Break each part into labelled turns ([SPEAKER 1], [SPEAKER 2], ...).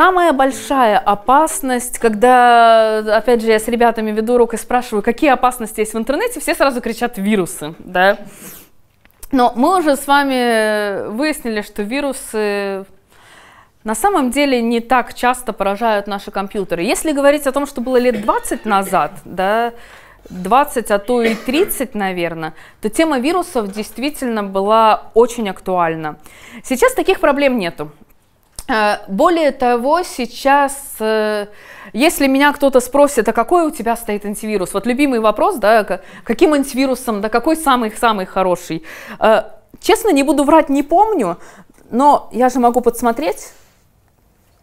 [SPEAKER 1] Самая большая опасность, когда, опять же, я с ребятами веду урок и спрашиваю, какие опасности есть в интернете, все сразу кричат вирусы, да. Но мы уже с вами выяснили, что вирусы на самом деле не так часто поражают наши компьютеры. Если говорить о том, что было лет 20 назад, да, 20, а то и 30, наверное, то тема вирусов действительно была очень актуальна. Сейчас таких проблем нету. А, более того, сейчас, э, если меня кто-то спросит, а какой у тебя стоит антивирус, вот любимый вопрос, да, каким антивирусом, да какой самый-самый хороший, а, честно, не буду врать, не помню, но я же могу подсмотреть,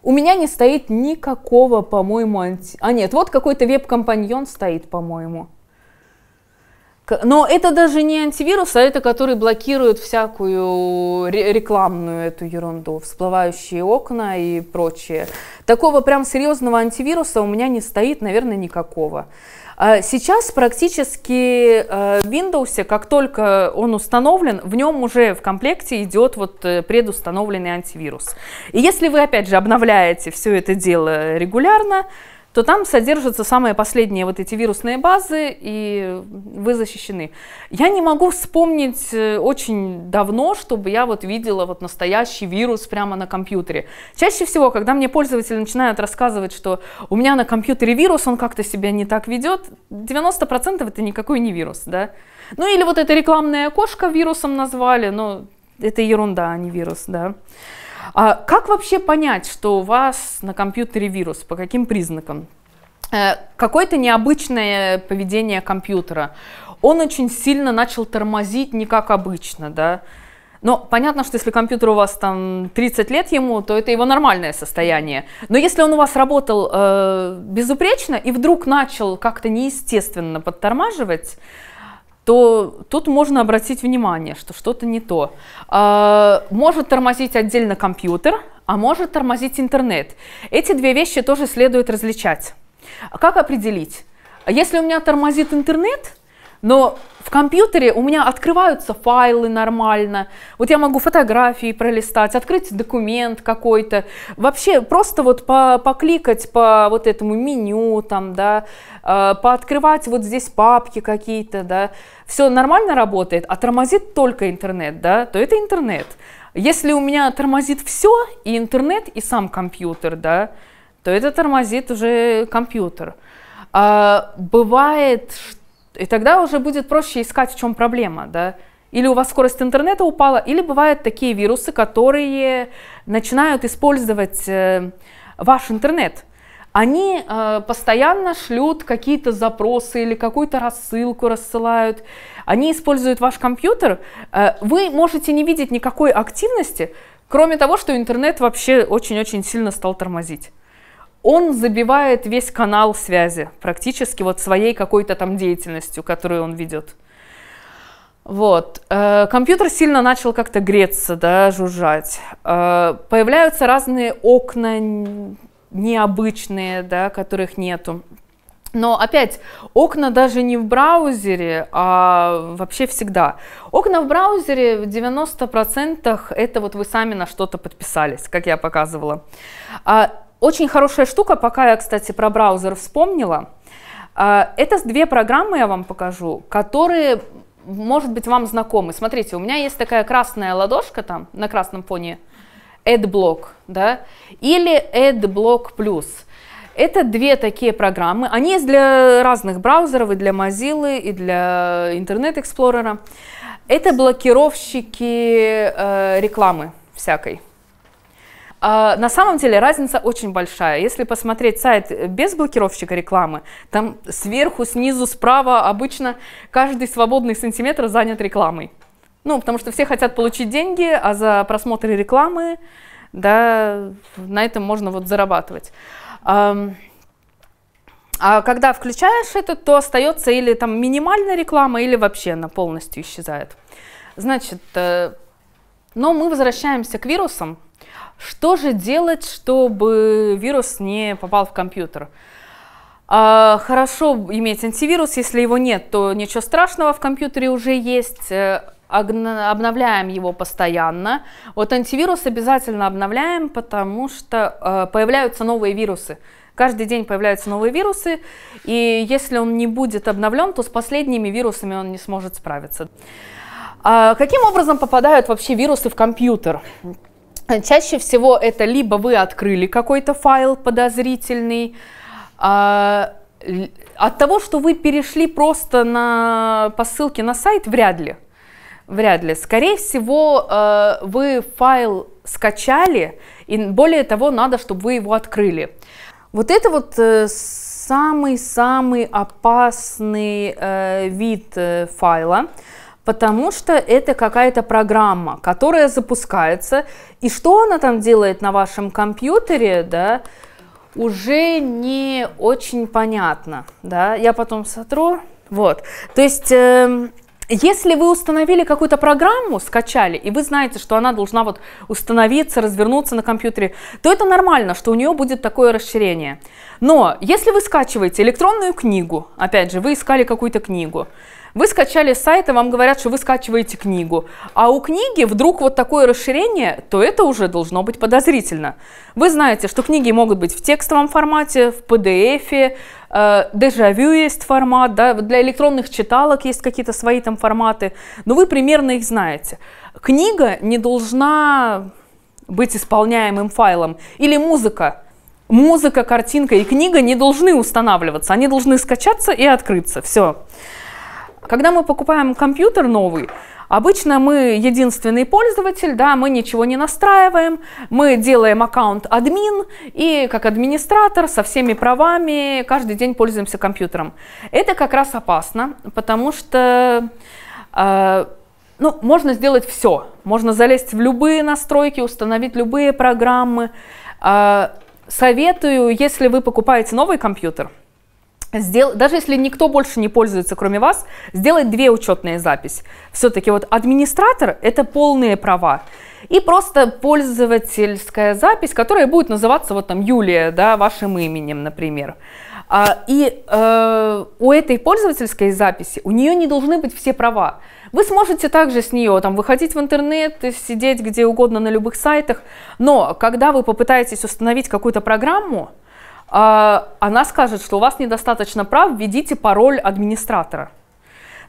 [SPEAKER 1] у меня не стоит никакого, по-моему, анти... А нет, вот какой-то веб-компаньон стоит, по-моему. Но это даже не антивирус, а это который блокирует всякую рекламную эту ерунду, всплывающие окна и прочее. Такого прям серьезного антивируса у меня не стоит, наверное, никакого. А сейчас практически э, в Windows, как только он установлен, в нем уже в комплекте идет вот э, предустановленный антивирус. И если вы, опять же, обновляете все это дело регулярно, то там содержатся самые последние вот эти вирусные базы, и вы защищены. Я не могу вспомнить э, очень давно, чтобы я вот видела вот настоящий вирус прямо на компьютере. Чаще всего, когда мне пользователи начинают рассказывать, что у меня на компьютере вирус, он как-то себя не так ведет, 90% это никакой не вирус, да. Ну или вот это рекламное окошко вирусом назвали, но это ерунда, а не вирус, да. А как вообще понять, что у вас на компьютере вирус? По каким признакам? Э, какое-то необычное поведение компьютера. Он очень сильно начал тормозить, не как обычно, да. Но понятно, что если компьютер у вас там 30 лет ему, то это его нормальное состояние. Но если он у вас работал э, безупречно и вдруг начал как-то неестественно подтормаживать, то тут можно обратить внимание, что что-то не то. А, может тормозить отдельно компьютер, а может тормозить интернет. Эти две вещи тоже следует различать. А как определить? Если у меня тормозит интернет, но в компьютере у меня открываются файлы нормально. Вот я могу фотографии пролистать, открыть документ какой-то. Вообще просто вот по покликать по вот этому меню, там, да, э, пооткрывать вот здесь папки какие-то, да. Все нормально работает, а тормозит только интернет, да, то это интернет. Если у меня тормозит все, и интернет, и сам компьютер, да, то это тормозит уже компьютер. А, бывает, что и тогда уже будет проще искать, в чем проблема, да. Или у вас скорость интернета упала, или бывают такие вирусы, которые начинают использовать э, ваш интернет. Они э, постоянно шлют какие-то запросы или какую-то рассылку рассылают. Они используют ваш компьютер. Э, вы можете не видеть никакой активности, кроме того, что интернет вообще очень-очень сильно стал тормозить он забивает весь канал связи практически вот своей какой-то там деятельностью, которую он ведет. Вот. Э, компьютер сильно начал как-то греться, да, жужжать. Э, появляются разные окна необычные, да, которых нету. Но опять, окна даже не в браузере, а вообще всегда. Окна в браузере в 90% это вот вы сами на что-то подписались, как я показывала. А очень хорошая штука, пока я, кстати, про браузер вспомнила. А, это две программы я вам покажу, которые, может быть, вам знакомы. Смотрите, у меня есть такая красная ладошка там на красном фоне, AdBlock, да, или AdBlock Plus. Это две такие программы. Они есть для разных браузеров, и для Mozilla, и для Internet Explorer. Это блокировщики э, рекламы всякой. А, на самом деле разница очень большая. Если посмотреть сайт без блокировщика рекламы, там сверху, снизу, справа обычно каждый свободный сантиметр занят рекламой. Ну, потому что все хотят получить деньги, а за просмотры рекламы, да, на этом можно вот зарабатывать. А когда включаешь это, то остается или там минимальная реклама, или вообще она полностью исчезает. Значит, э, но мы возвращаемся к вирусам, что же делать, чтобы вирус не попал в компьютер? А, хорошо иметь антивирус, если его нет, то ничего страшного, в компьютере уже есть, э, обновляем его постоянно. Вот антивирус обязательно обновляем, потому что э, появляются новые вирусы. Каждый день появляются новые вирусы, и если он не будет обновлен, то с последними вирусами он не сможет справиться. А каким образом попадают вообще вирусы в компьютер? Чаще всего это либо вы открыли какой-то файл подозрительный, а, от того, что вы перешли просто на, по ссылке на сайт, вряд ли. Вряд ли. Скорее всего, э, вы файл скачали, и более того, надо, чтобы вы его открыли. Вот это вот э, самый-самый опасный э, вид файла потому что это какая-то программа, которая запускается, и что она там делает на вашем компьютере, да, уже не очень понятно, да, я потом сотру, вот, то есть... Э, если вы установили какую-то программу, скачали, и вы знаете, что она должна вот установиться, развернуться на компьютере, то это нормально, что у нее будет такое расширение. Но если вы скачиваете электронную книгу, опять же, вы искали какую-то книгу, вы скачали сайт, и вам говорят, что вы скачиваете книгу. А у книги вдруг вот такое расширение, то это уже должно быть подозрительно. Вы знаете, что книги могут быть в текстовом формате, в PDF, э, Дежавю есть формат, да, для электронных читалок есть какие-то свои там форматы, но вы примерно их знаете. Книга не должна быть исполняемым файлом. Или музыка. Музыка, картинка и книга не должны устанавливаться, они должны скачаться и открыться. Все. Когда мы покупаем компьютер новый, Обычно мы единственный пользователь, да, мы ничего не настраиваем, мы делаем аккаунт админ и как администратор со всеми правами каждый день пользуемся компьютером. Это как раз опасно, потому что э, ну, можно сделать все, можно залезть в любые настройки, установить любые программы. Э, советую, если вы покупаете новый компьютер, Сдел... Даже если никто больше не пользуется, кроме вас, сделать две учетные записи. Все-таки вот администратор – это полные права. И просто пользовательская запись, которая будет называться вот там Юлия, да, вашим именем, например. А, и э, у этой пользовательской записи, у нее не должны быть все права. Вы сможете также с нее там, выходить в интернет, сидеть где угодно на любых сайтах, но когда вы попытаетесь установить какую-то программу, а, она скажет, что у вас недостаточно прав, введите пароль администратора.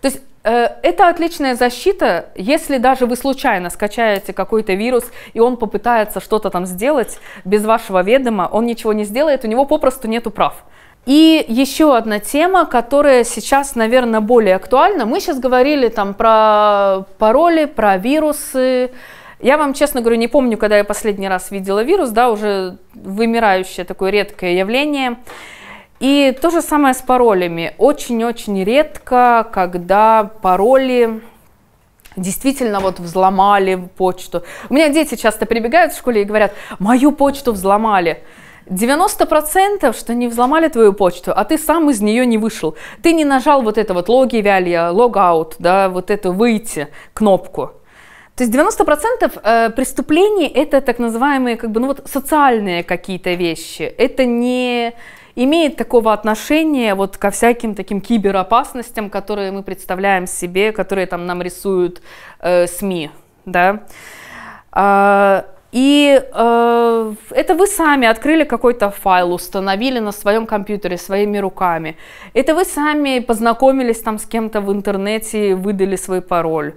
[SPEAKER 1] То есть э, это отличная защита, если даже вы случайно скачаете какой-то вирус, и он попытается что-то там сделать без вашего ведома, он ничего не сделает, у него попросту нету прав. И еще одна тема, которая сейчас, наверное, более актуальна. Мы сейчас говорили там про пароли, про вирусы, я вам, честно говорю, не помню, когда я последний раз видела вирус, да, уже вымирающее такое редкое явление. И то же самое с паролями. Очень-очень редко, когда пароли действительно вот взломали почту. У меня дети часто прибегают в школе и говорят, мою почту взломали. 90% что не взломали твою почту, а ты сам из нее не вышел. Ты не нажал вот это вот логи вялья, логаут, да, вот эту выйти кнопку. То есть 90% э, преступлений это так называемые как бы, ну вот социальные какие-то вещи. Это не имеет такого отношения вот ко всяким таким киберопасностям, которые мы представляем себе, которые там нам рисуют э, СМИ, да. А, и э, это вы сами открыли какой-то файл, установили на своем компьютере своими руками. Это вы сами познакомились там с кем-то в интернете, выдали свой пароль.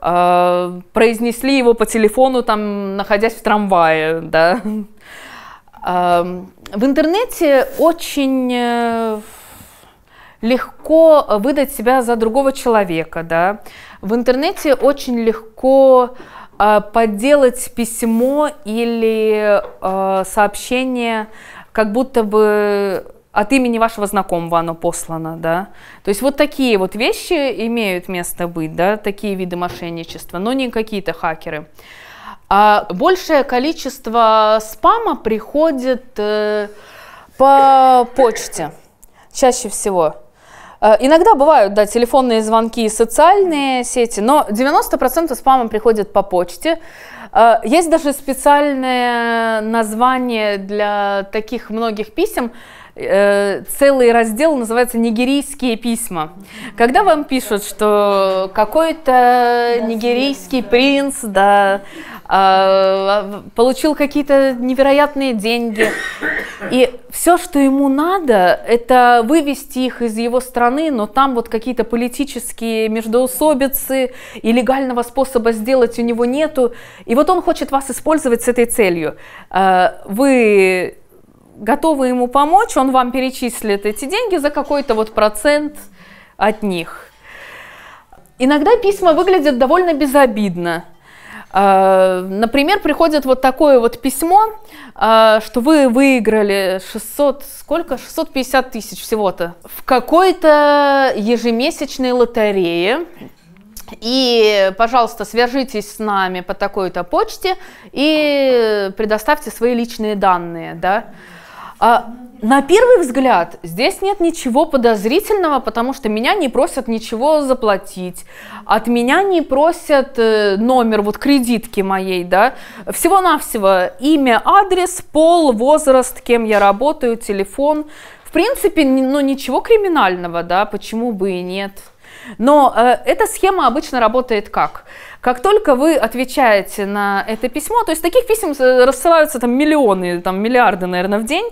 [SPEAKER 1] Э, произнесли его по телефону, там, находясь в трамвае, да. Эм, в интернете очень э, легко выдать себя за другого человека, да. В интернете очень легко э, подделать письмо или сообщение, как будто бы от имени вашего знакомого оно послано, да. То есть вот такие вот вещи имеют место быть, да, такие виды мошенничества, но не какие-то хакеры. А большее количество спама приходит э, по почте чаще всего. Э, иногда бывают, да, телефонные звонки и социальные сети, но 90% спама приходит по почте. Э, есть даже специальное название для таких многих писем. Э, целый раздел называется «Нигерийские письма». Когда вам пишут, что какой-то нигерийский принц да, а, получил какие-то невероятные деньги, и все, что ему надо, это вывести их из его страны, но там вот какие-то политические междуусобицы, и легального способа сделать у него нету. И вот он хочет вас использовать с этой целью. Э, вы готовы ему помочь, он вам перечислит эти деньги за какой-то вот процент от них. Иногда письма выглядят довольно безобидно. А, например, приходит вот такое вот письмо, а, что вы выиграли 600, сколько? 650 тысяч всего-то в какой-то ежемесячной лотерее. И, пожалуйста, свяжитесь с нами по такой-то почте и предоставьте свои личные данные, да. А, на первый взгляд здесь нет ничего подозрительного, потому что меня не просят ничего заплатить, от меня не просят э, номер вот кредитки моей, да, всего-навсего имя, адрес, пол, возраст, кем я работаю, телефон. В принципе, ну ничего криминального, да, почему бы и нет. Но э, эта схема обычно работает как? Как только вы отвечаете на это письмо, то есть таких писем э, рассылаются там миллионы, там миллиарды, наверное, в день,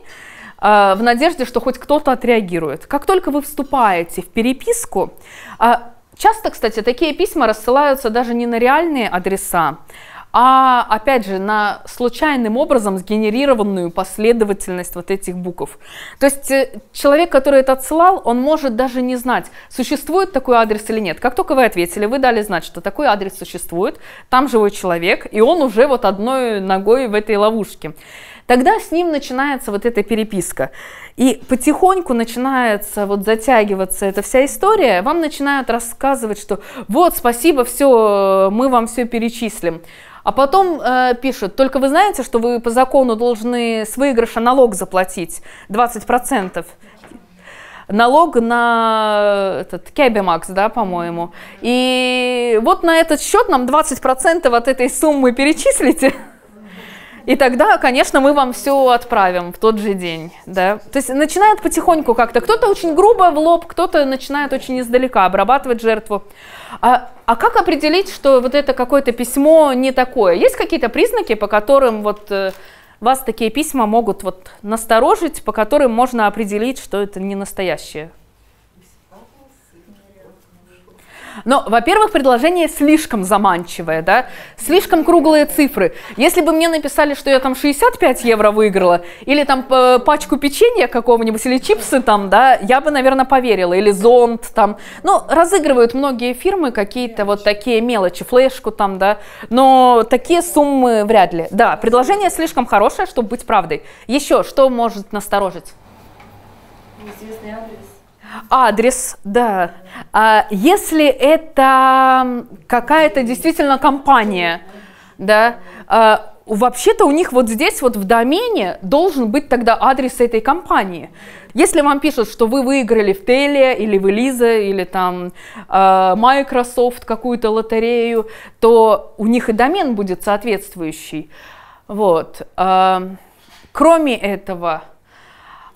[SPEAKER 1] э, в надежде, что хоть кто-то отреагирует. Как только вы вступаете в переписку, э, часто, кстати, такие письма рассылаются даже не на реальные адреса, а, опять же, на случайным образом сгенерированную последовательность вот этих букв. То есть э, человек, который это отсылал, он может даже не знать, существует такой адрес или нет. Как только вы ответили, вы дали знать, что такой адрес существует, там живой человек, и он уже вот одной ногой в этой ловушке. Тогда с ним начинается вот эта переписка. И потихоньку начинается вот затягиваться эта вся история. Вам начинают рассказывать, что вот, спасибо, все, э, мы вам все перечислим. А потом э, пишет, только вы знаете, что вы по закону должны с выигрыша налог заплатить 20%. Налог на э, этот Кебимакс, да, по-моему. И вот на этот счет нам 20% от этой суммы перечислите. И тогда, конечно, мы вам все отправим в тот же день. Да? То есть начинает потихоньку как-то. Кто-то очень грубо в лоб, кто-то начинает очень издалека обрабатывать жертву. А, а как определить, что вот это какое-то письмо не такое? Есть какие-то признаки, по которым вот э, вас такие письма могут вот насторожить, по которым можно определить, что это не настоящее Но, во-первых, предложение слишком заманчивое, да, слишком круглые цифры. Если бы мне написали, что я там 65 евро выиграла, или там э, пачку печенья какого-нибудь, или чипсы там, да, я бы, наверное, поверила, или зонт там. Ну, разыгрывают многие фирмы какие-то вот такие мелочи, флешку там, да, но такие суммы вряд ли. Да, предложение слишком хорошее, чтобы быть правдой. Еще, что может насторожить? Неизвестный адрес. Адрес, да. А если это какая-то действительно компания, да, а, вообще-то у них вот здесь вот в домене должен быть тогда адрес этой компании. Если вам пишут, что вы выиграли в Теле или в Элизе или там э, Microsoft какую-то лотерею, то у них и домен будет соответствующий. Вот. Э, кроме этого,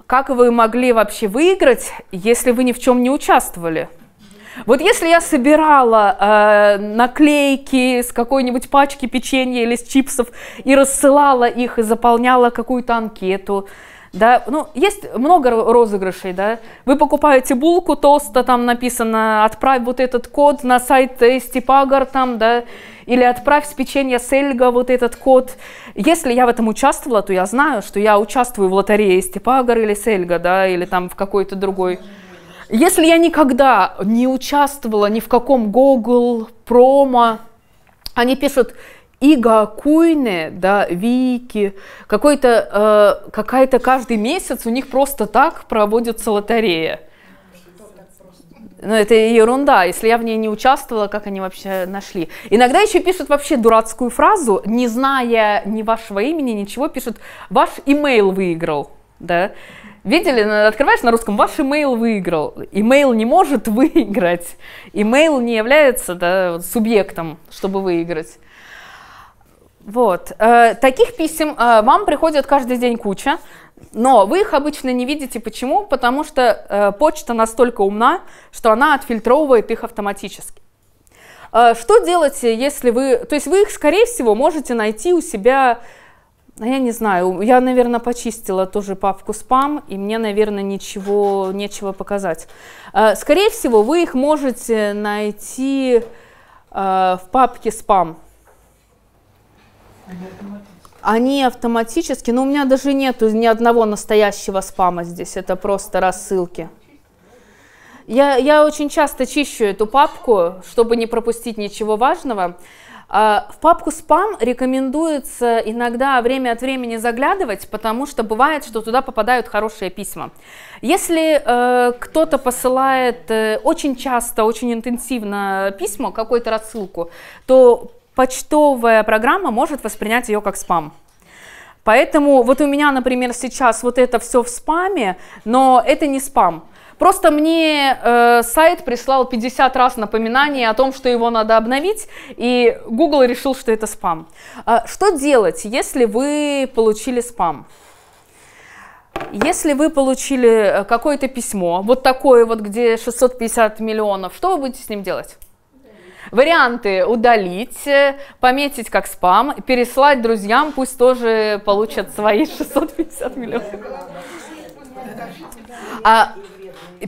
[SPEAKER 1] как вы могли вообще выиграть, если вы ни в чем не участвовали? Вот если я собирала э, наклейки с какой-нибудь пачки печенья или с чипсов и рассылала их и заполняла какую-то анкету, да, ну, есть много розыгрышей, да. Вы покупаете булку, толсто там написано, отправь вот этот код на сайт Степагар там, да, или отправь с печенья Сельга вот этот код. Если я в этом участвовала, то я знаю, что я участвую в лотерее Степагар или Сельга, да, или там в какой-то другой. Если я никогда не участвовала ни в каком Google, промо, они пишут, игакуйне, да, вики, какой-то, э, какая-то каждый месяц у них просто так проводится лотерея. Но ну, это ерунда, если я в ней не участвовала, как они вообще нашли. Иногда еще пишут вообще дурацкую фразу, не зная ни вашего имени, ничего, пишут «ваш имейл выиграл». Да? Видели, открываешь на русском, ваш имейл выиграл. Имейл не может выиграть. Имейл не является да, субъектом, чтобы выиграть. Вот. Э, таких писем э, вам приходят каждый день куча, но вы их обычно не видите. Почему? Потому что э, почта настолько умна, что она отфильтровывает их автоматически. Что делать, если вы... То есть вы их, скорее всего, можете найти у себя... Ну, я не знаю, я, наверное, почистила тоже папку спам, и мне, наверное, ничего, нечего показать. Скорее всего, вы их можете найти в папке спам. Они автоматически, но у меня даже нету ни одного настоящего спама здесь, это просто рассылки. Я, я очень часто чищу эту папку, чтобы не пропустить ничего важного. А, в папку спам рекомендуется иногда время от времени заглядывать, потому что бывает, что туда попадают хорошие письма. Если э, кто-то посылает э, очень часто, очень интенсивно письма, какую-то рассылку, то почтовая программа может воспринять ее как спам. Поэтому вот у меня, например, сейчас вот это все в спаме, но это не спам. Просто мне э, сайт прислал 50 раз напоминание о том, что его надо обновить, и Google решил, что это спам. Э, что делать, если вы получили спам? Если вы получили э, какое-то письмо, вот такое вот, где 650 миллионов, что вы будете с ним делать? Варианты удалить, э, пометить как спам, переслать друзьям, пусть тоже получат свои 650 миллионов. А,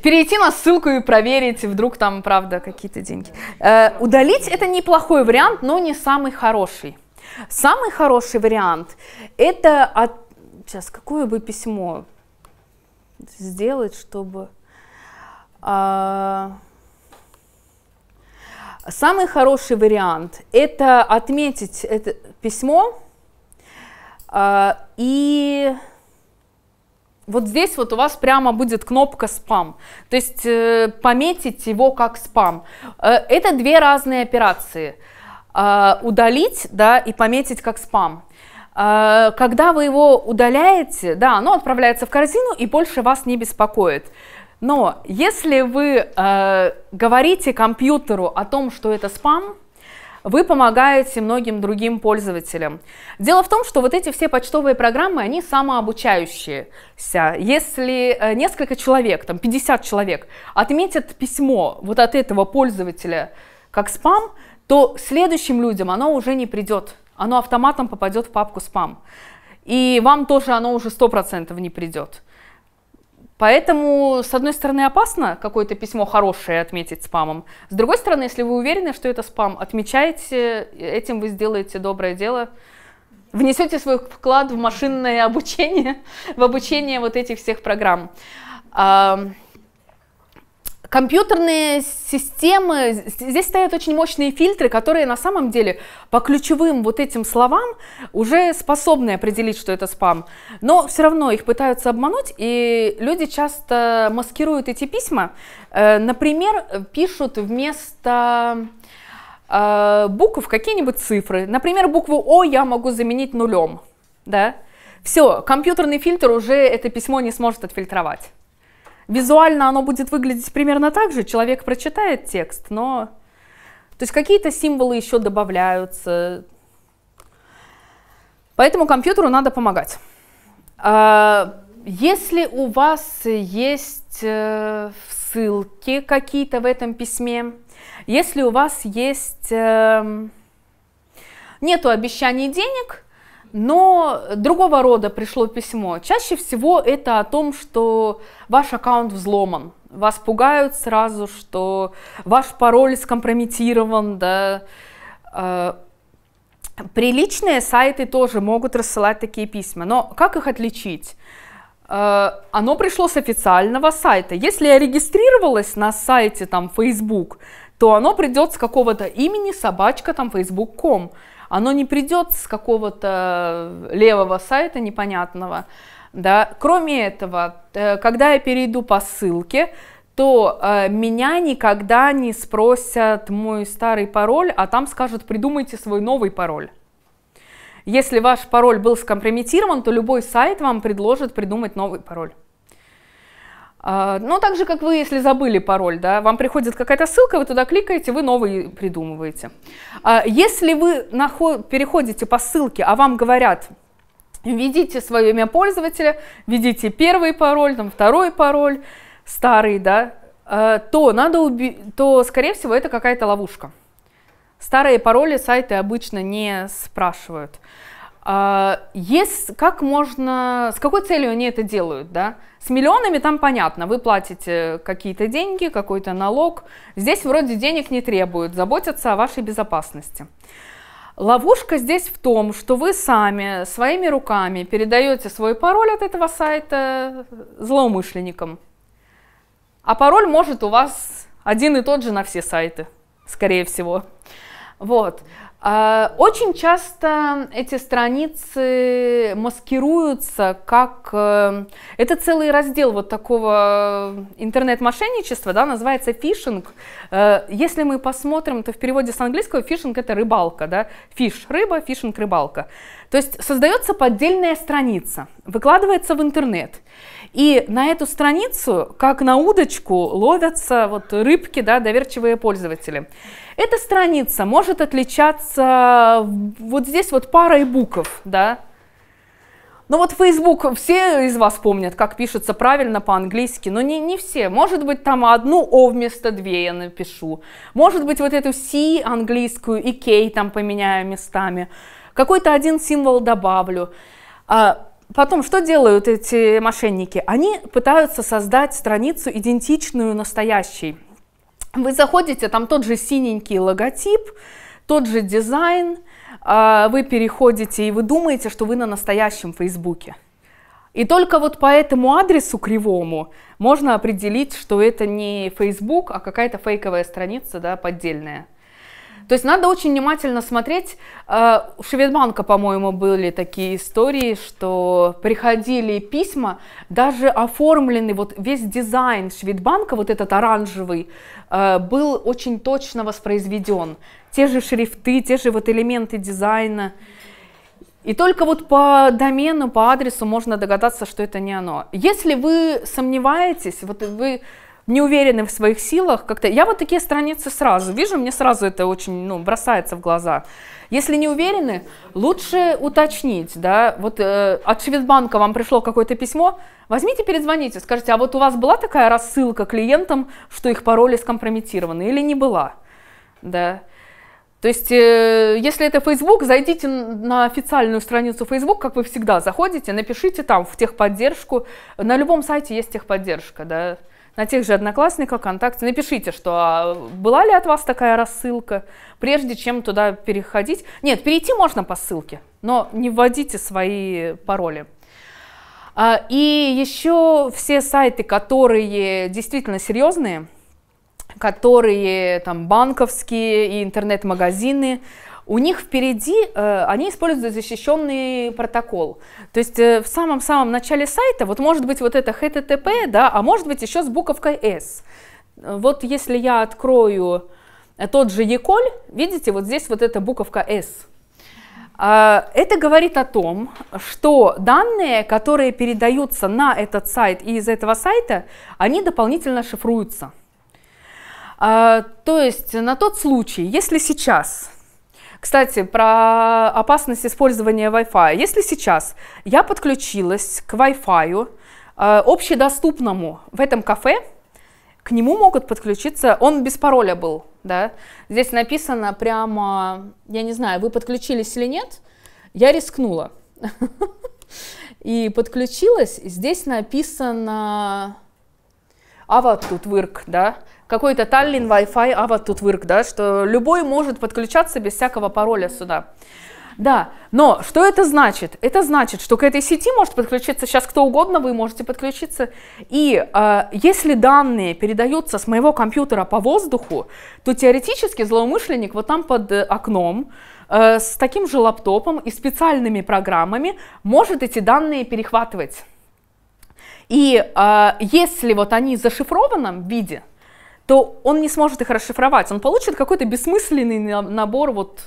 [SPEAKER 1] перейти на ссылку и проверить, вдруг там, правда, какие-то деньги. Э, удалить это неплохой вариант, но не самый хороший. Самый хороший вариант это от... сейчас какое бы письмо сделать, чтобы. Э, Самый хороший вариант – это отметить это письмо а, и вот здесь вот у вас прямо будет кнопка спам, то есть э, пометить его как спам. Э, это две разные операции. Э, удалить, да, и пометить как спам. Э, когда вы его удаляете, да, оно отправляется в корзину и больше вас не беспокоит. Но если вы э, говорите компьютеру о том, что это спам, вы помогаете многим другим пользователям. Дело в том, что вот эти все почтовые программы, они самообучающиеся. Если э, несколько человек, там 50 человек, отметят письмо вот от этого пользователя как спам, то следующим людям оно уже не придет. Оно автоматом попадет в папку спам. И вам тоже оно уже 100% не придет. Поэтому, с одной стороны, опасно какое-то письмо хорошее отметить спамом. С другой стороны, если вы уверены, что это спам, отмечайте, этим вы сделаете доброе дело. Внесете свой вклад в машинное обучение, в обучение вот этих всех программ. Компьютерные системы, здесь стоят очень мощные фильтры, которые на самом деле по ключевым вот этим словам уже способны определить, что это спам. Но все равно их пытаются обмануть, и люди часто маскируют эти письма. Э, например, пишут вместо э, букв какие-нибудь цифры. Например, букву О я могу заменить нулем. Да? Все, компьютерный фильтр уже это письмо не сможет отфильтровать. Визуально оно будет выглядеть примерно так же. Человек прочитает текст, но... То есть какие-то символы еще добавляются. Поэтому компьютеру надо помогать. А, если у вас есть э, ссылки какие-то в этом письме, если у вас есть эм, нету обещаний денег, но другого рода пришло письмо. Чаще всего это о том, что ваш аккаунт взломан. Вас пугают сразу, что ваш пароль скомпрометирован. Да. А, приличные сайты тоже могут рассылать такие письма. Но как их отличить? А, оно пришло с официального сайта. Если я регистрировалась на сайте там, Facebook, то оно придет с какого-то имени собачка там facebook.com оно не придет с какого-то левого сайта непонятного. Да? Кроме этого, э, когда я перейду по ссылке, то э, меня никогда не спросят мой старый пароль, а там скажут придумайте свой новый пароль. Если ваш пароль был скомпрометирован, то любой сайт вам предложит придумать новый пароль. А, Но ну, так же, как вы, если забыли пароль, да, вам приходит какая-то ссылка, вы туда кликаете, вы новый придумываете. А, если вы переходите по ссылке, а вам говорят, введите свое имя пользователя, введите первый пароль, там, второй пароль, старый, да, а, то, надо уби... то скорее всего, это какая-то ловушка. Старые пароли сайты обычно не спрашивают. А, есть, как можно, с какой целью они это делают, да? С миллионами там понятно, вы платите какие-то деньги, какой-то налог. Здесь вроде денег не требуют, заботятся о вашей безопасности. Ловушка здесь в том, что вы сами своими руками передаете свой пароль от этого сайта злоумышленникам. А пароль может у вас один и тот же на все сайты, скорее всего. Вот. А, очень часто эти страницы маскируются как... Э, это целый раздел вот такого интернет-мошенничества, да, называется фишинг. Э, если мы посмотрим, то в переводе с английского фишинг – это рыбалка, да, фиш – рыба, фишинг – рыбалка. То есть создается поддельная страница, выкладывается в интернет – и на эту страницу, как на удочку, ловятся вот рыбки, да, доверчивые пользователи. Эта страница может отличаться вот здесь вот парой букв, да, ну вот Facebook, все из вас помнят, как пишется правильно по-английски, но не, не все. Может быть, там одну О вместо две я напишу. Может быть, вот эту C английскую и K там поменяю местами. Какой-то один символ добавлю. А, Потом, что делают эти мошенники? Они пытаются создать страницу, идентичную настоящей. Вы заходите, там тот же синенький логотип, тот же дизайн, а, вы переходите и вы думаете, что вы на настоящем Фейсбуке. И только вот по этому адресу кривому можно определить, что это не Facebook, а какая-то фейковая страница, да, поддельная. То есть надо очень внимательно смотреть. Э, у Шведбанка, по-моему, были такие истории, что приходили письма, даже оформленный, вот весь дизайн Шведбанка, вот этот оранжевый, э, был очень точно воспроизведен. Те же шрифты, те же вот элементы дизайна. И только вот по домену, по адресу можно догадаться, что это не оно. Если вы сомневаетесь, вот вы не уверены в своих силах, как-то я вот такие страницы сразу вижу, мне сразу это очень ну, бросается в глаза. Если не уверены, лучше уточнить, да, вот э, от Шведбанка вам пришло какое-то письмо, возьмите, перезвоните, скажите, а вот у вас была такая рассылка клиентам, что их пароли скомпрометированы или не была, да, то есть, э, если это Facebook, зайдите на официальную страницу Facebook, как вы всегда заходите, напишите там в техподдержку. На любом сайте есть техподдержка, да на тех же Одноклассниках, ВКонтакте. Напишите, что а была ли от вас такая рассылка, прежде чем туда переходить. Нет, перейти можно по ссылке, но не вводите свои пароли. А, и еще все сайты, которые действительно серьезные, которые там банковские и интернет-магазины, у них впереди, э, они используют защищенный протокол. То есть э, в самом-самом начале сайта, вот может быть вот это HTTP, да, а может быть еще с буковкой S. Вот если я открою э, тот же Яколь, видите, вот здесь вот эта буковка S. А, это говорит о том, что данные, которые передаются на этот сайт и из этого сайта, они дополнительно шифруются. А, то есть на тот случай, если сейчас кстати, про опасность использования Wi-Fi. Если сейчас я подключилась к Wi-Fi, э, общедоступному в этом кафе, к нему могут подключиться, он без пароля был, да, здесь написано прямо, я не знаю, вы подключились или нет, я рискнула. И подключилась, здесь написано тут вырк, да, какой-то Таллин Wi-Fi тут вырк, да, что любой может подключаться без всякого пароля сюда. Да, но что это значит? Это значит, что к этой сети может подключиться сейчас кто угодно, вы можете подключиться. И э, если данные передаются с моего компьютера по воздуху, то теоретически злоумышленник вот там под э, окном э, с таким же лаптопом и специальными программами может эти данные перехватывать. И э, если вот они в зашифрованном виде, то он не сможет их расшифровать, он получит какой-то бессмысленный набор вот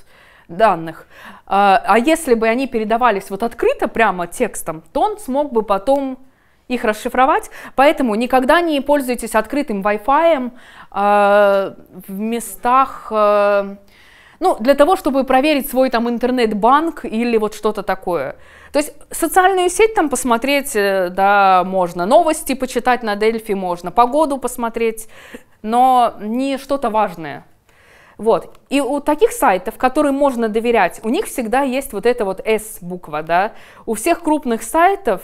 [SPEAKER 1] данных. Э, а если бы они передавались вот открыто прямо текстом, то он смог бы потом их расшифровать, поэтому никогда не пользуйтесь открытым Wi-Fi э, а, в местах... Э, ну, для того, чтобы проверить свой там интернет-банк или вот что-то такое. То есть социальную сеть там посмотреть, э, да, можно. Новости почитать на Дельфи можно, погоду посмотреть, но не что-то важное. Вот. И у таких сайтов, которым можно доверять, у них всегда есть вот эта вот S-буква, да. У всех крупных сайтов,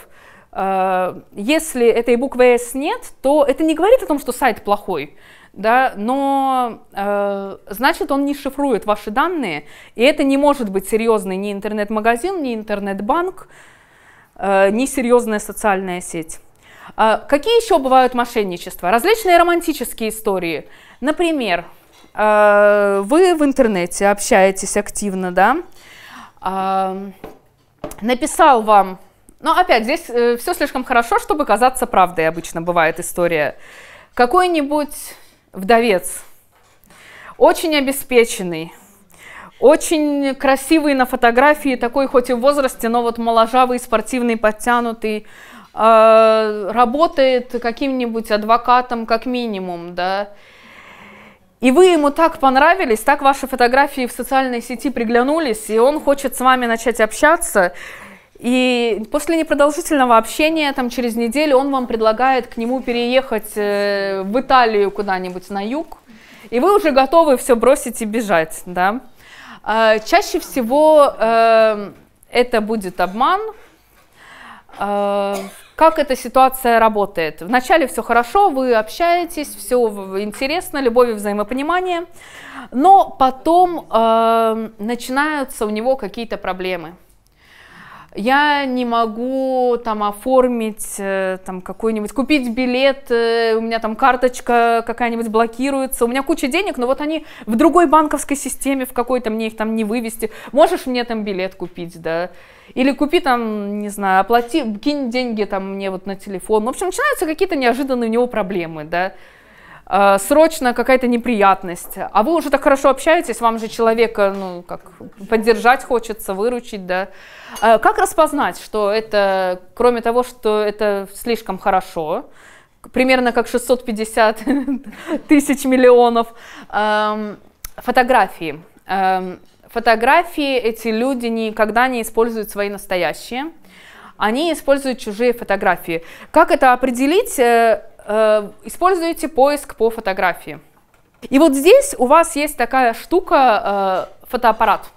[SPEAKER 1] э, если этой буквы S нет, то это не говорит о том, что сайт плохой да, но э, значит он не шифрует ваши данные, и это не может быть серьезный ни интернет-магазин, ни интернет-банк, э, ни серьезная социальная сеть. Э, какие еще бывают мошенничества? Различные романтические истории. Например, э, вы в интернете общаетесь активно, да, э, написал вам, но ну, опять здесь э, все слишком хорошо, чтобы казаться правдой, обычно бывает история какой-нибудь вдовец, очень обеспеченный, очень красивый на фотографии, такой хоть и в возрасте, но вот моложавый, спортивный, подтянутый, э, работает каким-нибудь адвокатом как минимум, да, и вы ему так понравились, так ваши фотографии в социальной сети приглянулись, и он хочет с вами начать общаться, и после непродолжительного общения, там через неделю, он вам предлагает к нему переехать э, в Италию куда-нибудь на юг, и вы уже готовы все бросить и бежать, да. А, чаще всего э, это будет обман. А, как эта ситуация работает? Вначале все хорошо, вы общаетесь, все интересно, любовь и взаимопонимание, но потом э, начинаются у него какие-то проблемы я не могу там оформить э, там какой-нибудь, купить билет, э, у меня там карточка какая-нибудь блокируется, у меня куча денег, но вот они в другой банковской системе, в какой-то мне их там не вывести, можешь мне там билет купить, да, или купи там, не знаю, оплати, кинь деньги там мне вот на телефон, в общем, начинаются какие-то неожиданные у него проблемы, да, Э, срочно какая-то неприятность, а вы уже так хорошо общаетесь, вам же человека, ну, как поддержать хочется, выручить, да. Э, как распознать, что это, кроме того, что это слишком хорошо, примерно как 650 тысяч миллионов э, эм, фотографий, эм, фотографии эти люди никогда не используют свои настоящие, они используют чужие фотографии. Как это определить? Э, Э, используете поиск по фотографии. И вот здесь у вас есть такая штука э, фотоаппарат.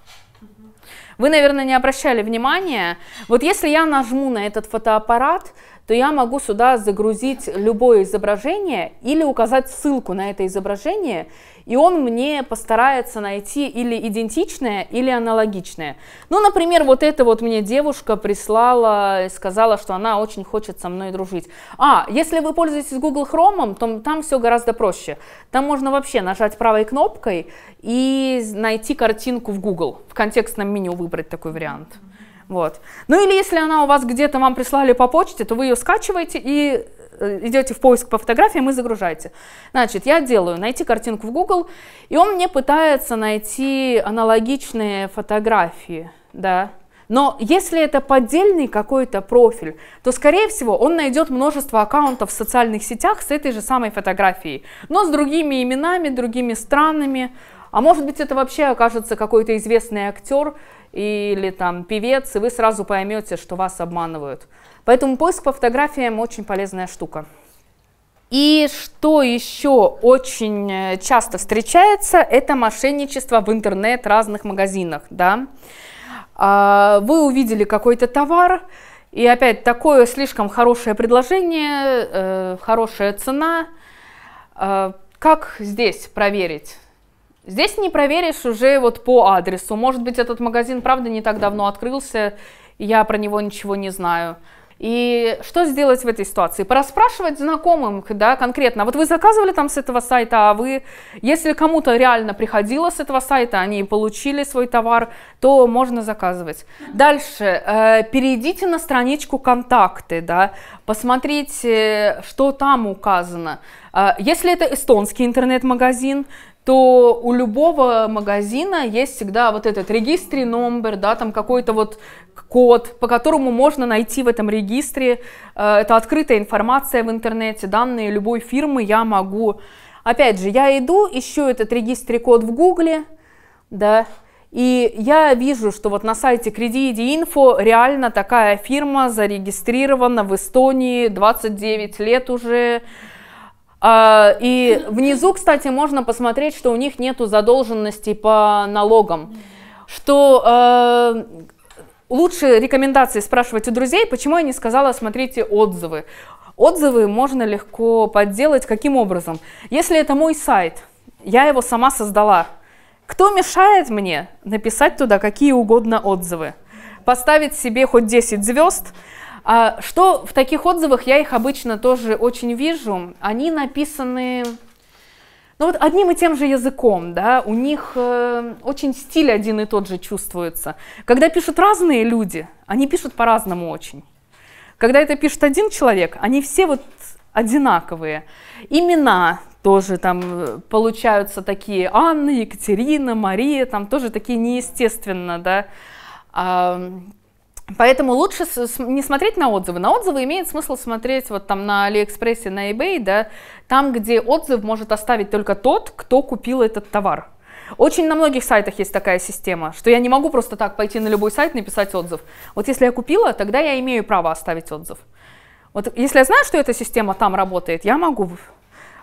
[SPEAKER 1] Вы, наверное, не обращали внимания. Вот если я нажму на этот фотоаппарат, то я могу сюда загрузить любое изображение или указать ссылку на это изображение, и он мне постарается найти или идентичное, или аналогичное. Ну, например, вот эта вот мне девушка прислала, сказала, что она очень хочет со мной дружить. А, если вы пользуетесь Google Chrome, то там все гораздо проще. Там можно вообще нажать правой кнопкой и найти картинку в Google, в контекстном меню выбрать такой вариант. Вот. Ну или если она у вас где-то вам прислали по почте, то вы ее скачиваете и Э, идете в поиск по фотографиям и загружаете. Значит, я делаю найти картинку в Google, и он мне пытается найти аналогичные фотографии, да, но если это поддельный какой-то профиль, то, скорее всего, он найдет множество аккаунтов в социальных сетях с этой же самой фотографией, но с другими именами, другими странами. А может быть, это вообще окажется какой-то известный актер, или там певец, и вы сразу поймете, что вас обманывают. Поэтому поиск по фотографиям очень полезная штука. И что еще очень э, часто встречается, это мошенничество в интернет разных магазинах, да. А, вы увидели какой-то товар, и опять такое слишком хорошее предложение, э, хорошая цена. А, как здесь проверить? Здесь не проверишь уже вот по адресу. Может быть, этот магазин, правда, не так давно открылся, я про него ничего не знаю. И что сделать в этой ситуации? Пораспрашивать знакомым, да, конкретно. А вот вы заказывали там с этого сайта, а вы, если кому-то реально приходило с этого сайта, они получили свой товар, то можно заказывать. Дальше, э, перейдите на страничку контакты, да, посмотрите, что там указано. Э, если это эстонский интернет-магазин, то у любого магазина есть всегда вот этот регистри номер, да, там какой-то вот код, по которому можно найти в этом регистре. Э, это открытая информация в интернете, данные любой фирмы я могу. Опять же, я иду, ищу этот регистри код в гугле, да, и я вижу, что вот на сайте Кредиди Инфо реально такая фирма зарегистрирована в Эстонии 29 лет уже, а, и внизу, кстати, можно посмотреть, что у них нету задолженности по налогам, что э, лучше рекомендации спрашивать у друзей, почему я не сказала «смотрите отзывы». Отзывы можно легко подделать каким образом? Если это мой сайт, я его сама создала, кто мешает мне написать туда какие угодно отзывы? Поставить себе хоть 10 звезд, а что в таких отзывах, я их обычно тоже очень вижу, они написаны ну вот одним и тем же языком, да, у них э, очень стиль один и тот же чувствуется. Когда пишут разные люди, они пишут по-разному очень. Когда это пишет один человек, они все вот одинаковые. Имена тоже там э, получаются такие Анна, Екатерина, Мария, там тоже такие неестественно, да. А, Поэтому лучше не смотреть на отзывы. На отзывы имеет смысл смотреть вот там на Алиэкспрессе, на eBay, да, там, где отзыв может оставить только тот, кто купил этот товар. Очень на многих сайтах есть такая система, что я не могу просто так пойти на любой сайт и написать отзыв. Вот если я купила, тогда я имею право оставить отзыв. Вот если я знаю, что эта система там работает, я могу.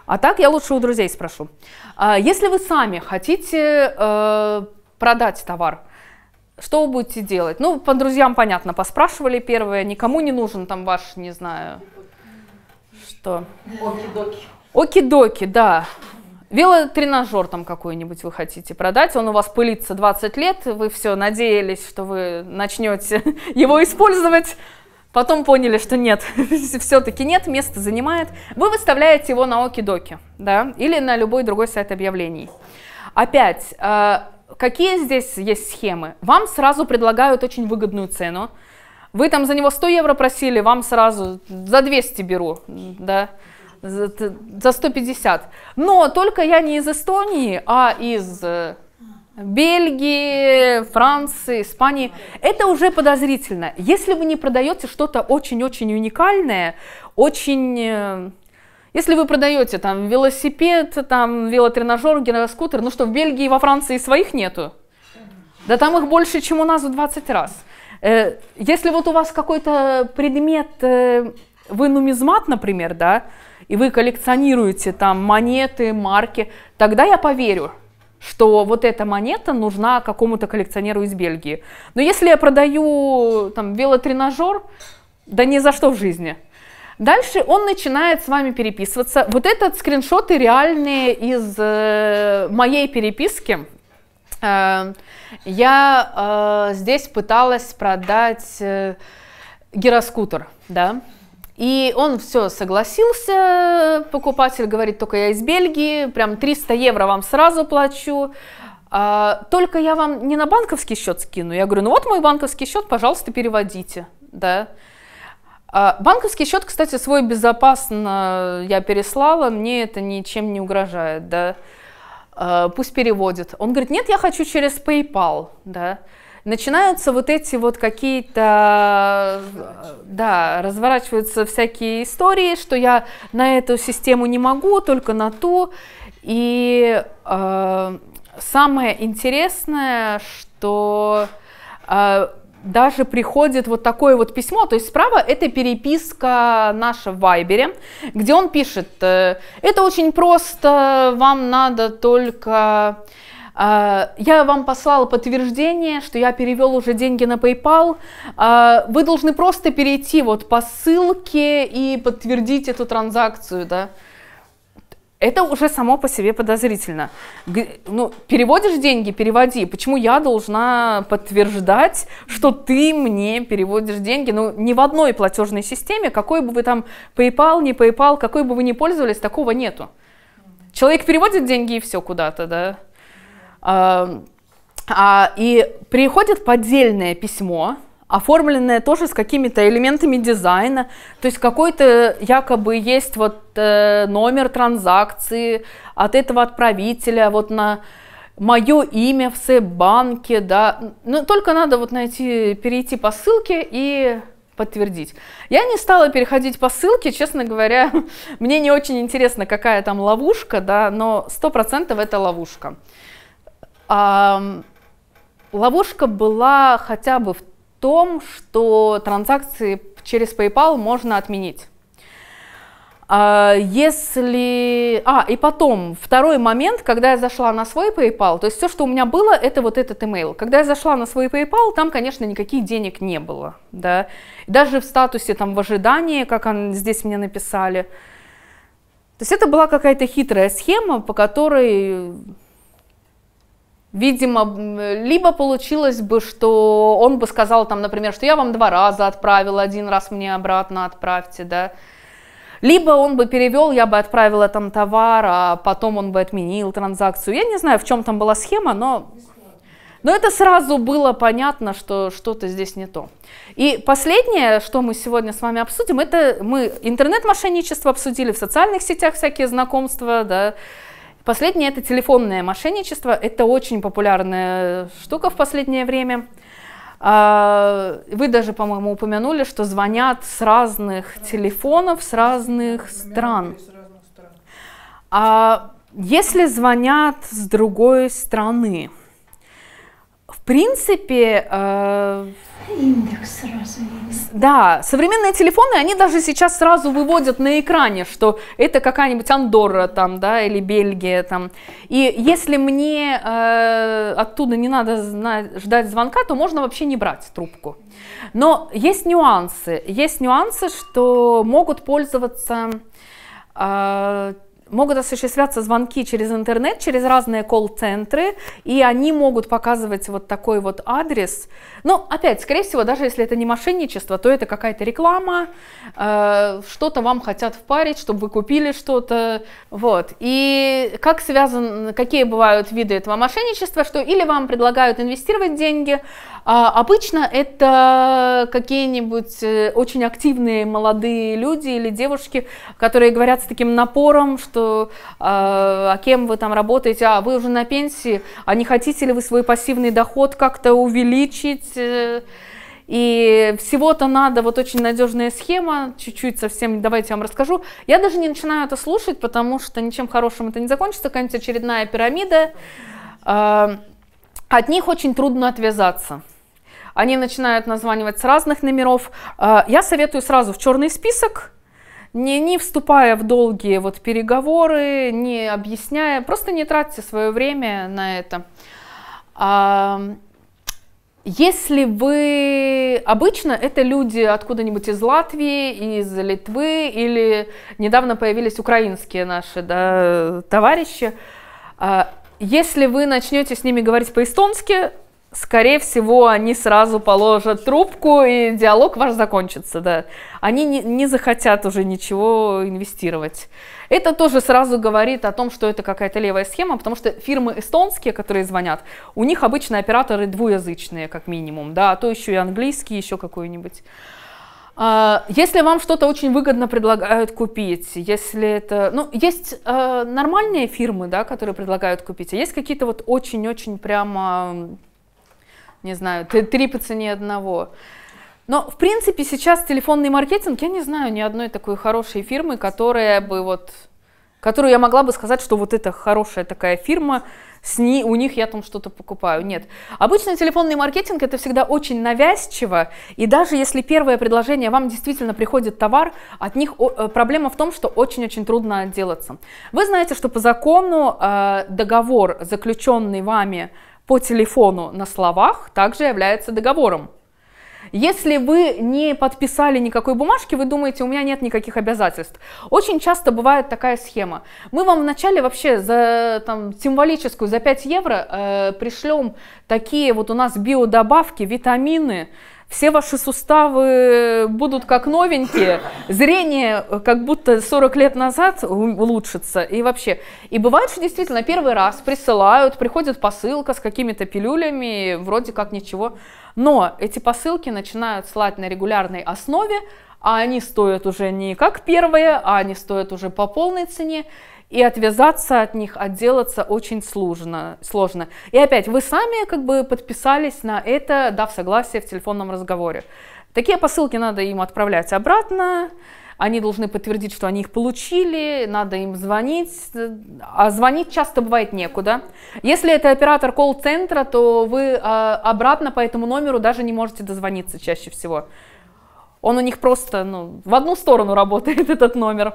[SPEAKER 1] А так я лучше у друзей спрошу. А если вы сами хотите э, продать товар, что вы будете делать? Ну, по друзьям, понятно, поспрашивали первое, никому не нужен там ваш, не знаю, что. Оки-доки. Оки-доки, да. Велотренажер там какой-нибудь вы хотите продать, он у вас пылится 20 лет, вы все надеялись, что вы начнете его использовать, потом поняли, что нет, все-таки нет, место занимает. Вы выставляете его на Оки-доки, да, или на любой другой сайт объявлений. Опять, а, Какие здесь есть схемы? Вам сразу предлагают очень выгодную цену. Вы там за него 100 евро просили, вам сразу за 200 беру, да, за, за 150. Но только я не из Эстонии, а из э, Бельгии, Франции, Испании. Это уже подозрительно. Если вы не продаете что-то очень-очень уникальное, очень э, если вы продаете там велосипед, там велотренажер, гироскутер, ну что, в Бельгии и во Франции своих нету? Да там их больше, чем у нас в 20 раз. Э, если вот у вас какой-то предмет, э, вы нумизмат, например, да, и вы коллекционируете там монеты, марки, тогда я поверю, что вот эта монета нужна какому-то коллекционеру из Бельгии. Но если я продаю там велотренажер, да ни за что в жизни – Дальше он начинает с вами переписываться. Вот этот скриншоты реальные из э, моей переписки. Э, я э, здесь пыталась продать э, гироскутер, да. И он все согласился, покупатель говорит, только я из Бельгии, прям 300 евро вам сразу плачу, а, только я вам не на банковский счет скину. Я говорю, ну вот мой банковский счет, пожалуйста, переводите, да. А, банковский счет, кстати, свой безопасно э, я переслала, мне это ничем не угрожает, да. А, пусть переводит. Он говорит, нет, я хочу через PayPal, да. Начинаются вот эти вот какие-то, э, да, разворачиваются всякие истории, что я на эту систему не могу, только на ту. И э, самое интересное, что э, даже приходит вот такое вот письмо, то есть справа это переписка наша в Вайбере, где он пишет, э, это очень просто, вам надо только... Э, я вам послала подтверждение, что я перевел уже деньги на PayPal. Э, вы должны просто перейти вот по ссылке и подтвердить эту транзакцию, да это уже само по себе подозрительно. Ну, переводишь деньги, переводи. Почему я должна подтверждать, что ты мне переводишь деньги? Ну, ни в одной платежной системе, какой бы вы там PayPal, не PayPal, какой бы вы ни пользовались, такого нету. Человек переводит деньги и все куда-то, да. А, а, и приходит поддельное письмо, оформленная тоже с какими-то элементами дизайна. То есть какой-то якобы есть вот э, номер транзакции от этого отправителя, вот на мое имя в Сэбанке, да. Но ну, только надо вот найти, перейти по ссылке и подтвердить. Я не стала переходить по ссылке, честно говоря, мне не очень интересно, какая там ловушка, да, но 100% это ловушка. А, ловушка была хотя бы в том, что транзакции через PayPal можно отменить. А, если... А, и потом, второй момент, когда я зашла на свой PayPal, то есть все, что у меня было, это вот этот email. Когда я зашла на свой PayPal, там, конечно, никаких денег не было, да. Даже в статусе, там, в ожидании, как он, здесь мне написали. То есть это была какая-то хитрая схема, по которой Видимо, либо получилось бы, что он бы сказал, там, например, что я вам два раза отправил, один раз мне обратно отправьте, да. Либо он бы перевел, я бы отправила там товар, а потом он бы отменил транзакцию. Я не знаю, в чем там была схема, но... Но это сразу было понятно, что что-то здесь не то. И последнее, что мы сегодня с вами обсудим, это мы интернет-мошенничество обсудили в социальных сетях всякие знакомства, да, Последнее это телефонное мошенничество. Это очень популярная штука в последнее время. А, вы даже, по-моему, упомянули, что звонят с разных телефонов, с разных стран. А если звонят с другой страны, в принципе... Э, Индекс сразу. Да, современные телефоны, они даже сейчас сразу выводят на экране, что это какая-нибудь Андорра там, да, или Бельгия там. И если мне э, оттуда не надо знать, ждать звонка, то можно вообще не брать трубку. Но есть нюансы. Есть нюансы, что могут пользоваться э, могут осуществляться звонки через интернет, через разные колл-центры, и они могут показывать вот такой вот адрес. Но опять, скорее всего, даже если это не мошенничество, то это какая-то реклама, э, что-то вам хотят впарить, чтобы вы купили что-то, вот. И как связан, какие бывают виды этого мошенничества, что или вам предлагают инвестировать деньги, а обычно это какие-нибудь э, очень активные молодые люди или девушки, которые говорят с таким напором, что что а, а кем вы там работаете, а вы уже на пенсии, а не хотите ли вы свой пассивный доход как-то увеличить? Э, и всего-то надо, вот очень надежная схема, чуть-чуть совсем, давайте я вам расскажу. Я даже не начинаю это слушать, потому что ничем хорошим это не закончится, какая-нибудь очередная пирамида. А, от них очень трудно отвязаться. Они начинают названивать с разных номеров. А, я советую сразу в черный список, не, не вступая в долгие вот переговоры, не объясняя, просто не тратьте свое время на это. А, если вы... Обычно это люди откуда-нибудь из Латвии, из Литвы, или недавно появились украинские наши да, товарищи. А, если вы начнете с ними говорить по-эстонски, скорее всего, они сразу положат трубку, и диалог ваш закончится, да. Они не, не захотят уже ничего инвестировать. Это тоже сразу говорит о том, что это какая-то левая схема, потому что фирмы эстонские, которые звонят, у них обычно операторы двуязычные, как минимум, да, а то еще и английский, еще какой-нибудь. А, если вам что-то очень выгодно предлагают купить, если это, ну, есть э, нормальные фирмы, да, которые предлагают купить, а есть какие-то вот очень-очень прямо не знаю, три по цене одного. Но, в принципе, сейчас телефонный маркетинг, я не знаю ни одной такой хорошей фирмы, которая бы вот, которую я могла бы сказать, что вот это хорошая такая фирма, с ней, у них я там что-то покупаю. Нет. Обычно телефонный маркетинг это всегда очень навязчиво, и даже если первое предложение вам действительно приходит товар, от них э, проблема в том, что очень-очень трудно отделаться. Вы знаете, что по закону э, договор, заключенный вами по телефону на словах также является договором. Если вы не подписали никакой бумажки, вы думаете, у меня нет никаких обязательств. Очень часто бывает такая схема. Мы вам вначале вообще за там, символическую, за 5 евро э, пришлем такие вот у нас биодобавки, витамины, все ваши суставы будут как новенькие, зрение э, как будто 40 лет назад улучшится и вообще. И бывает, что действительно первый раз присылают, приходит посылка с какими-то пилюлями, вроде как ничего, но эти посылки начинают слать на регулярной основе, а они стоят уже не как первые, а они стоят уже по полной цене и отвязаться от них, отделаться а очень сложно. сложно. И опять, вы сами как бы подписались на это, дав согласие в телефонном разговоре. Такие посылки надо им отправлять обратно, они должны подтвердить, что они их получили, надо им звонить, а звонить часто бывает некуда. Если это оператор колл-центра, то вы а, обратно по этому номеру даже не можете дозвониться чаще всего. Он у них просто ну, в одну сторону работает, этот номер.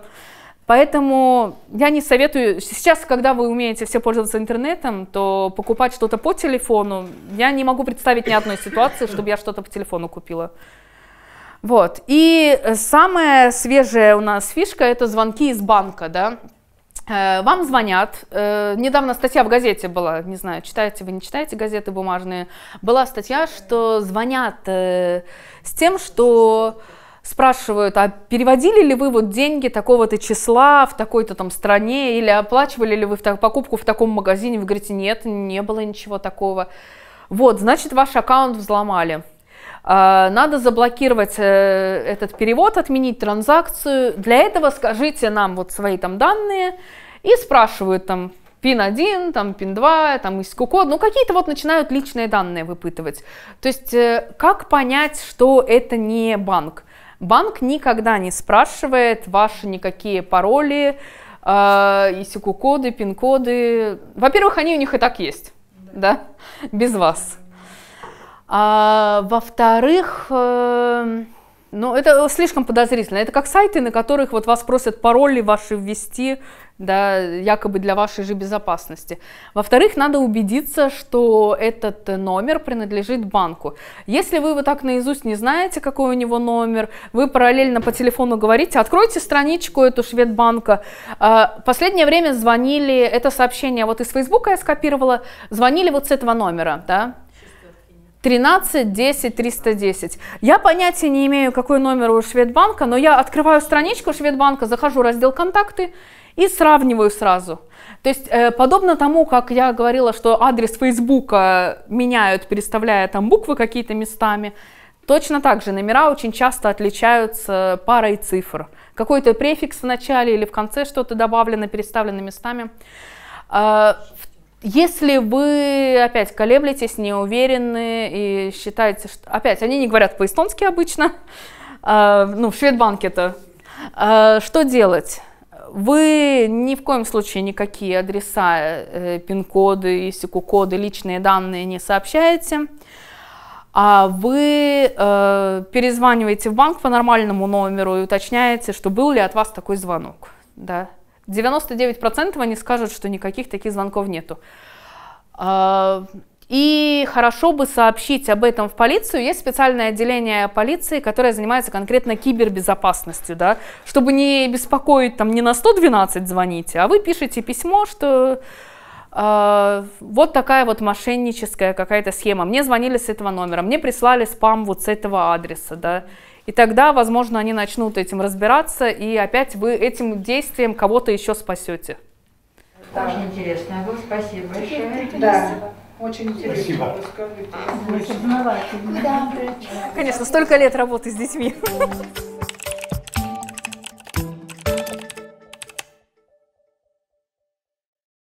[SPEAKER 1] Поэтому я не советую, сейчас, когда вы умеете все пользоваться интернетом, то покупать что-то по телефону, я не могу представить ни одной ситуации, чтобы я что-то по телефону купила. Вот. И самая свежая у нас фишка – это звонки из банка, да. Э, вам звонят. Э, недавно статья в газете была, не знаю, читаете вы, не читаете газеты бумажные. Была статья, что звонят э, с тем, что спрашивают, а переводили ли вы вот деньги такого-то числа в такой-то там стране или оплачивали ли вы покупку в таком магазине? Вы говорите, нет, не было ничего такого. Вот, значит, ваш аккаунт взломали. А, надо заблокировать э, этот перевод, отменить транзакцию. Для этого скажите нам вот свои там данные и спрашивают там, пин 1, там, пин 2, там, есть код, ну, какие-то вот начинают личные данные выпытывать. То есть, э, как понять, что это не банк? Банк никогда не спрашивает ваши никакие пароли, э, коды пин-коды. Во-первых, они у них и так есть, да, да? без вас. А, во-вторых, э, ну, это э, слишком подозрительно. Это как сайты, на которых вот вас просят пароли ваши ввести, да, якобы для вашей же безопасности. Во-вторых, надо убедиться, что этот э, номер принадлежит банку. Если вы вот так наизусть не знаете, какой у него номер, вы параллельно по телефону говорите, откройте страничку эту Шведбанка. А, последнее время звонили, это сообщение вот из Фейсбука я скопировала, звонили вот с этого номера, да, 13 10 310. Я понятия не имею, какой номер у Шведбанка, но я открываю страничку Шведбанка, захожу в раздел «Контакты» и сравниваю сразу. То есть, э, подобно тому, как я говорила, что адрес Фейсбука меняют, переставляя там буквы какие-то местами, точно так же номера очень часто отличаются парой цифр. Какой-то префикс в начале или в конце что-то добавлено, переставлено местами. Э, в если вы опять колеблетесь, не уверены и считаете, что... Опять, они не говорят по-эстонски обычно, а, ну, в Шведбанке-то. А, что делать? Вы ни в коем случае никакие адреса, э, пин-коды, ICQ-коды, личные данные не сообщаете. А вы э, перезваниваете в банк по нормальному номеру и уточняете, что был ли от вас такой звонок. Да? 99% они скажут, что никаких таких звонков нету. А, и хорошо бы сообщить об этом в полицию. Есть специальное отделение полиции, которое занимается конкретно кибербезопасностью, да, чтобы не беспокоить там не на 112 звоните, а вы пишете письмо, что э, вот такая вот мошенническая какая-то схема. Мне звонили с этого номера, мне прислали спам вот с этого адреса, да, и тогда, возможно, они начнут этим разбираться, и опять вы этим действием кого-то еще спасете. Ну, да. Очень интересно было, спасибо большое. Да. Очень интересно. Спасибо. Расскажите. Да, Конечно, столько лет работы с детьми.